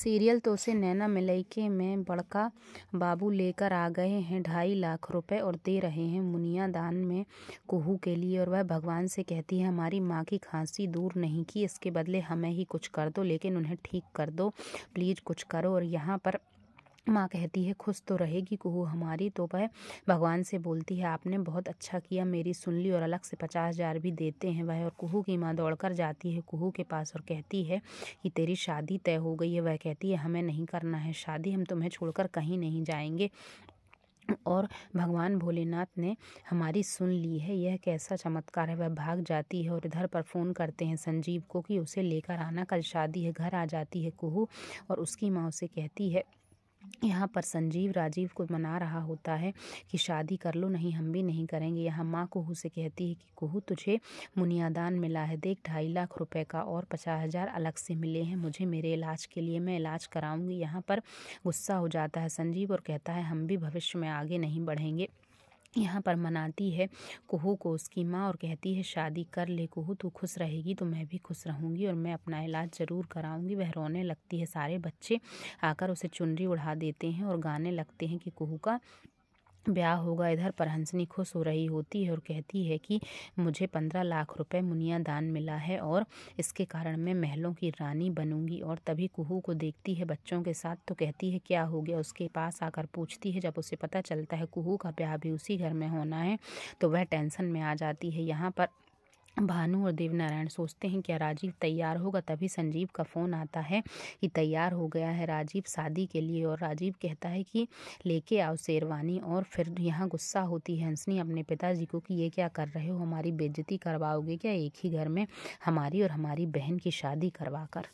serial तो उसे नैना मलइका में बड़का बाबू लेकर आ गए हैं ढाई लाख रुपए और दे रहे हैं मुनिया दान में कुहू के लिए और वह भगवान से कहती है हमारी माँ की खांसी दूर नहीं की इसके बदले हमें ही कुछ कर दो लेकिन उन्हें ठीक कर दो प्लीज़ कुछ करो और यहाँ पर माँ कहती है खुश तो रहेगी कुहू हमारी तो वह भगवान से बोलती है आपने बहुत अच्छा किया मेरी सुन ली और अलग से पचास हज़ार भी देते हैं वह और कुहू की माँ दौड़कर जाती है कुहू के पास और कहती है कि तेरी शादी तय हो गई है वह कहती है हमें नहीं करना है शादी हम तुम्हें छोड़कर कहीं नहीं जाएंगे और भगवान भोलेनाथ ने हमारी सुन ली है यह कैसा चमत्कार है वह भाग जाती है और इधर पर फ़ोन करते हैं संजीव को कि उसे लेकर आना कल शादी है घर आ जाती है कुहू और उसकी माँ उसे कहती है यहाँ पर संजीव राजीव को मना रहा होता है कि शादी कर लो नहीं हम भी नहीं करेंगे यहाँ माँ कुहू से कहती है कि कुहू तुझे मुनियादान मिला है देख ढाई लाख रुपए का और पचास हज़ार अलग से मिले हैं मुझे मेरे इलाज के लिए मैं इलाज कराऊंगी यहाँ पर गुस्सा हो जाता है संजीव और कहता है हम भी भविष्य में आगे नहीं बढ़ेंगे यहाँ पर मनाती है कुहू को उसकी माँ और कहती है शादी कर ले कुहू तू खुश रहेगी तो मैं भी खुश रहूँगी और मैं अपना इलाज ज़रूर कराऊँगी वह रोने लगती है सारे बच्चे आकर उसे चुनरी उड़ा देते हैं और गाने लगते हैं कि कुहू का ब्याह होगा इधर परहंसनी खुश हो रही होती है और कहती है कि मुझे पंद्रह लाख रुपए मुनिया दान मिला है और इसके कारण मैं महलों की रानी बनूंगी और तभी कुहू को देखती है बच्चों के साथ तो कहती है क्या हो गया उसके पास आकर पूछती है जब उसे पता चलता है कुहू का ब्याह भी उसी घर में होना है तो वह टेंशन में आ जाती है यहाँ पर भानु और देवनारायण सोचते हैं क्या राजीव तैयार होगा तभी संजीव का फ़ोन आता है कि तैयार हो गया है राजीव शादी के लिए और राजीव कहता है कि लेके आओ शेरवानी और फिर यहाँ गुस्सा होती है हंसनी अपने पिताजी को कि ये क्या कर रहे हो हमारी बेज़ती करवाओगे क्या एक ही घर में हमारी और हमारी बहन की शादी करवा कर